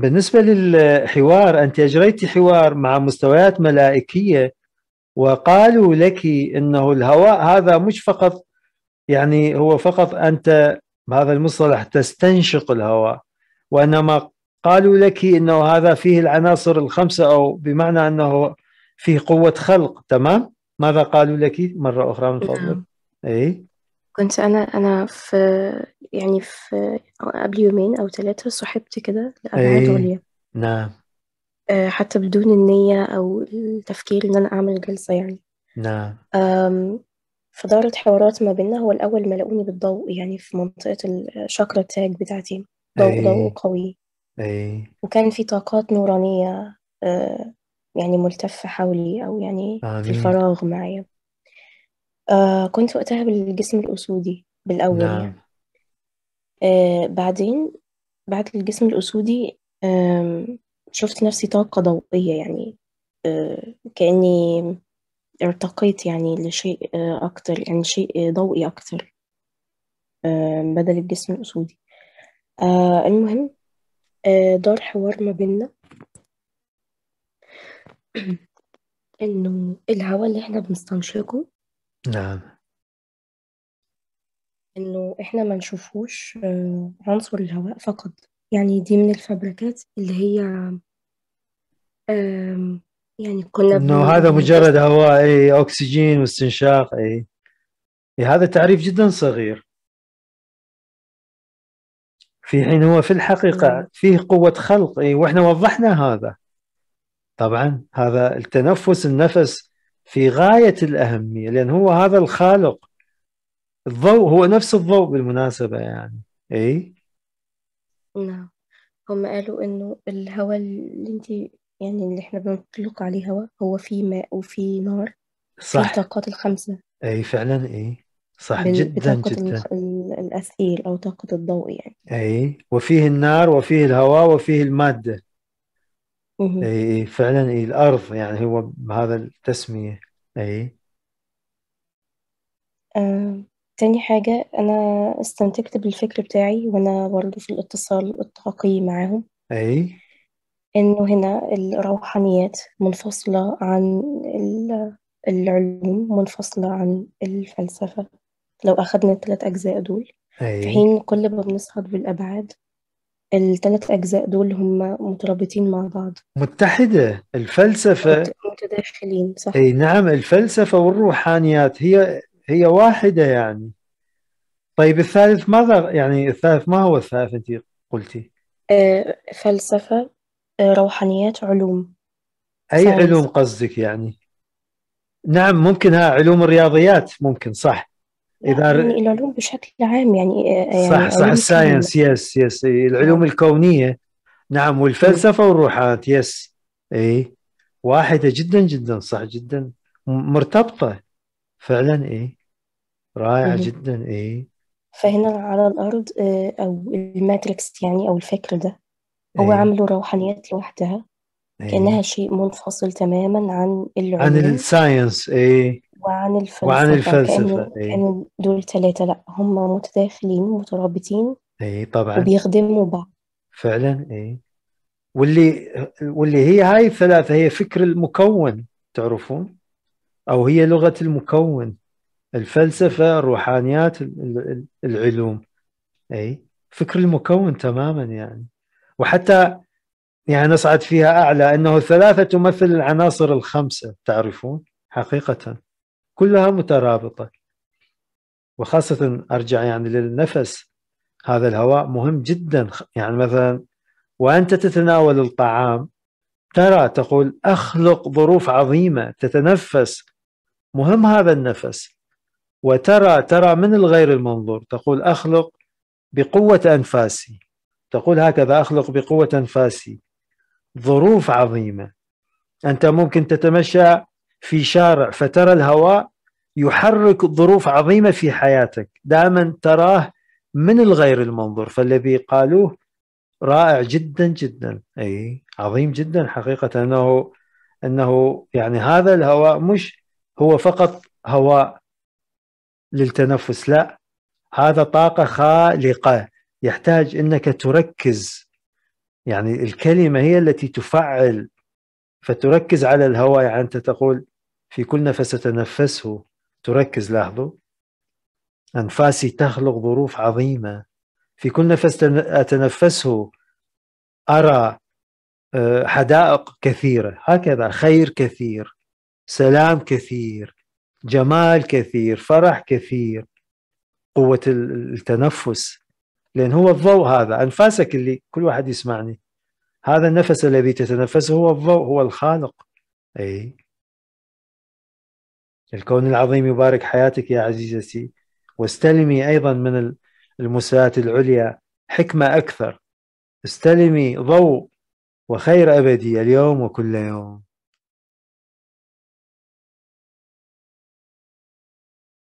بالنسبة للحوار أنت أجريت حوار مع مستويات ملائكية وقالوا لك أنه الهواء هذا مش فقط يعني هو فقط أنت بهذا المصطلح تستنشق الهواء وإنما قالوا لك أنه هذا فيه العناصر الخمسة أو بمعنى أنه فيه قوة خلق تمام؟ ماذا قالوا لك مرة أخرى من فضلك؟ نعم. أي كنت أنا أنا في يعني في قبل يومين أو ثلاثة صحبت كده لأبعاد إيه، عليا نعم آه، حتى بدون النية أو التفكير إن أنا أعمل جلسة يعني نعم فدارت حوارات ما بيننا هو الأول ما لقوني بالضوء يعني في منطقة الشاكرا التاج بتاعتي ضوء إيه. ضوء قوي أي. وكان في طاقات نورانية آه، يعني ملتفة حولي أو يعني في فراغ الفراغ معايا آه كنت وقتها بالجسم الأسودي بالأول نعم. يعني نعم آه بعدين بعد الجسم الأسودي آم، شفت نفسي طاقة ضوئية يعني آه كأني ارتقيت يعني لشيء آه أكتر يعني شيء ضوئي أكتر بدل الجسم الأسودي آه المهم آه دار حوار ما بيننا إنه الهواء اللي إحنا بنستنشقه نعم. إنه إحنا ما نشوفوش آه، عنصر الهواء فقط، يعني دي من الفبركات اللي هي يعني كنا إنه هذا مجرد هواء أي أكسجين واستنشاق أي. إيه هذا تعريف جدًا صغير. في حين هو في الحقيقة نعم. فيه قوة خلق، أي وإحنا وضحنا هذا. طبعًا هذا التنفس النفس في غاية الأهمية لأن هو هذا الخالق الضوء هو نفس الضوء بالمناسبة يعني إي نعم هم قالوا إنه الهواء اللي أنت يعني اللي إحنا بنطلق عليه هواء هو فيه ماء وفيه نار صح فيه الطاقات الخمسة أي فعلا أي صح جدا جدا الأثير أو طاقة الضوء يعني أي وفيه النار وفيه الهواء وفيه المادة اي إيه، فعلا إيه الارض يعني هو بهذا التسميه اي آه، تاني حاجة أنا استنتجت بالفكر بتاعي وأنا برضه في الاتصال الطاقي معاهم اي إنه هنا الروحانيات منفصلة عن العلوم منفصلة عن الفلسفة لو أخدنا التلات أجزاء دول إيه. في حين كل ما بنصعد بالأبعاد الثلاث أجزاء دول هم مترابطين مع بعض متحدة الفلسفة متداخلين صح أي نعم الفلسفة والروحانيات هي هي واحدة يعني طيب الثالث ماذا يعني الثالث ما هو الثالث أنت قلتي؟ آه فلسفة آه روحانيات علوم أي ساينس. علوم قصدك يعني؟ نعم ممكن ها علوم الرياضيات ممكن صح اذا يعني العلوم بشكل عام يعني, آه، آه، يعني صح صح الساينس يس يس العلوم آه. الكونيه نعم والفلسفه والروحات يس اي واحده جدا جدا صح جدا مرتبطه فعلا اي رائعه جدا اي فهنا على الارض او الماتريكس يعني او الفكر ده هو إيه؟ عمله روحانيات لوحدها كأنها أيوه. شيء منفصل تماما عن العلوم عن الساينس اي وعن الفلسفة وعن الفلسفة إيه؟ كأن دول ثلاثة لا هم متداخلين مترابطين اي طبعا وبيخدموا بعض فعلا اي واللي واللي هي هاي الثلاثة هي فكر المكون تعرفون أو هي لغة المكون الفلسفة الروحانيات العلوم أي فكر المكون تماما يعني وحتى يعني نصعد فيها أعلى أنه الثلاثة تمثل العناصر الخمسة تعرفون حقيقة كلها مترابطة وخاصة أرجع يعني للنفس هذا الهواء مهم جدا يعني مثلا وأنت تتناول الطعام ترى تقول أخلق ظروف عظيمة تتنفس مهم هذا النفس وترى ترى من الغير المنظور تقول أخلق بقوة أنفاسي تقول هكذا أخلق بقوة أنفاسي ظروف عظيمة أنت ممكن تتمشى في شارع فترى الهواء يحرك ظروف عظيمة في حياتك دائما تراه من الغير المنظور فالذي قالوه رائع جدا جدا أي عظيم جدا حقيقة أنه أنه يعني هذا الهواء مش هو فقط هواء للتنفس لا هذا طاقة خالقة يحتاج أنك تركز يعني الكلمة هي التي تفعل فتركز على الهواء يعني أنت تقول في كل نفس أتنفسه تركز لاحظوا أنفاسي تخلق ظروف عظيمة في كل نفس أتنفسه أرى آه، حدائق كثيرة هكذا خير كثير سلام كثير جمال كثير فرح كثير قوة التنفس لأن هو الضوء هذا أنفاسك اللي كل واحد يسمعني هذا النفس الذي تتنفسه هو الضوء هو الخالق أي الكون العظيم يبارك حياتك يا عزيزتي واستلمي أيضا من المسات العليا حكمة أكثر استلمي ضوء وخير أبدي اليوم وكل يوم